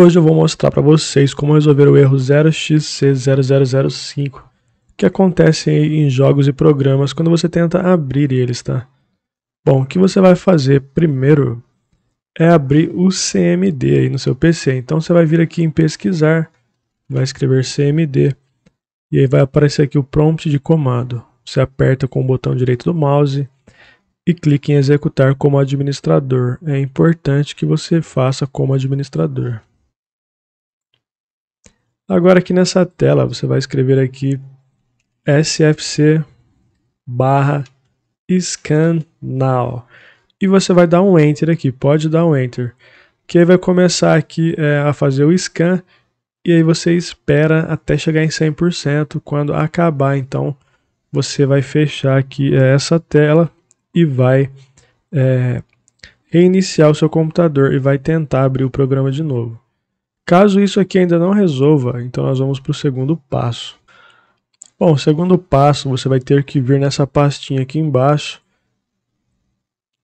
Hoje eu vou mostrar para vocês como resolver o erro 0xC0005 que acontece em jogos e programas quando você tenta abrir eles, tá? Bom, o que você vai fazer primeiro é abrir o CMD aí no seu PC. Então você vai vir aqui em pesquisar, vai escrever CMD e aí vai aparecer aqui o prompt de comando. Você aperta com o botão direito do mouse e clica em executar como administrador. É importante que você faça como administrador. Agora aqui nessa tela, você vai escrever aqui sfc barra scan now. E você vai dar um enter aqui, pode dar um enter. Que aí vai começar aqui é, a fazer o scan e aí você espera até chegar em 100%. Quando acabar, então, você vai fechar aqui é, essa tela e vai é, reiniciar o seu computador e vai tentar abrir o programa de novo. Caso isso aqui ainda não resolva, então nós vamos para o segundo passo. Bom, o segundo passo você vai ter que vir nessa pastinha aqui embaixo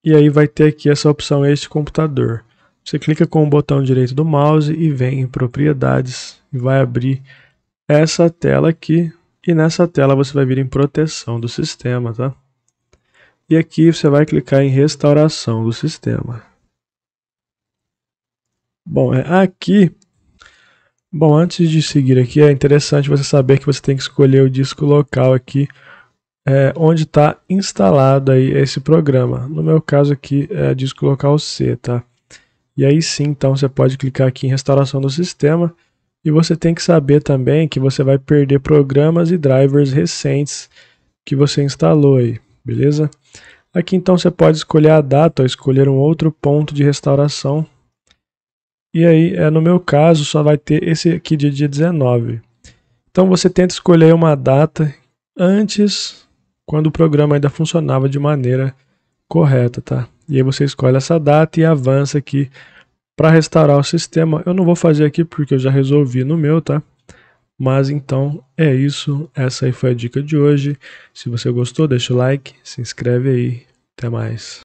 e aí vai ter aqui essa opção este computador. Você clica com o botão direito do mouse e vem em propriedades e vai abrir essa tela aqui e nessa tela você vai vir em proteção do sistema, tá? E aqui você vai clicar em restauração do sistema. Bom, é aqui Bom, antes de seguir aqui, é interessante você saber que você tem que escolher o disco local aqui, é, onde está instalado aí esse programa. No meu caso aqui é disco local C, tá? E aí sim, então você pode clicar aqui em restauração do sistema e você tem que saber também que você vai perder programas e drivers recentes que você instalou aí, beleza? Aqui então você pode escolher a data ou escolher um outro ponto de restauração e aí, é, no meu caso, só vai ter esse aqui de dia 19. Então você tenta escolher uma data antes, quando o programa ainda funcionava de maneira correta, tá? E aí você escolhe essa data e avança aqui para restaurar o sistema. Eu não vou fazer aqui porque eu já resolvi no meu, tá? Mas então é isso, essa aí foi a dica de hoje. Se você gostou, deixa o like, se inscreve aí. Até mais.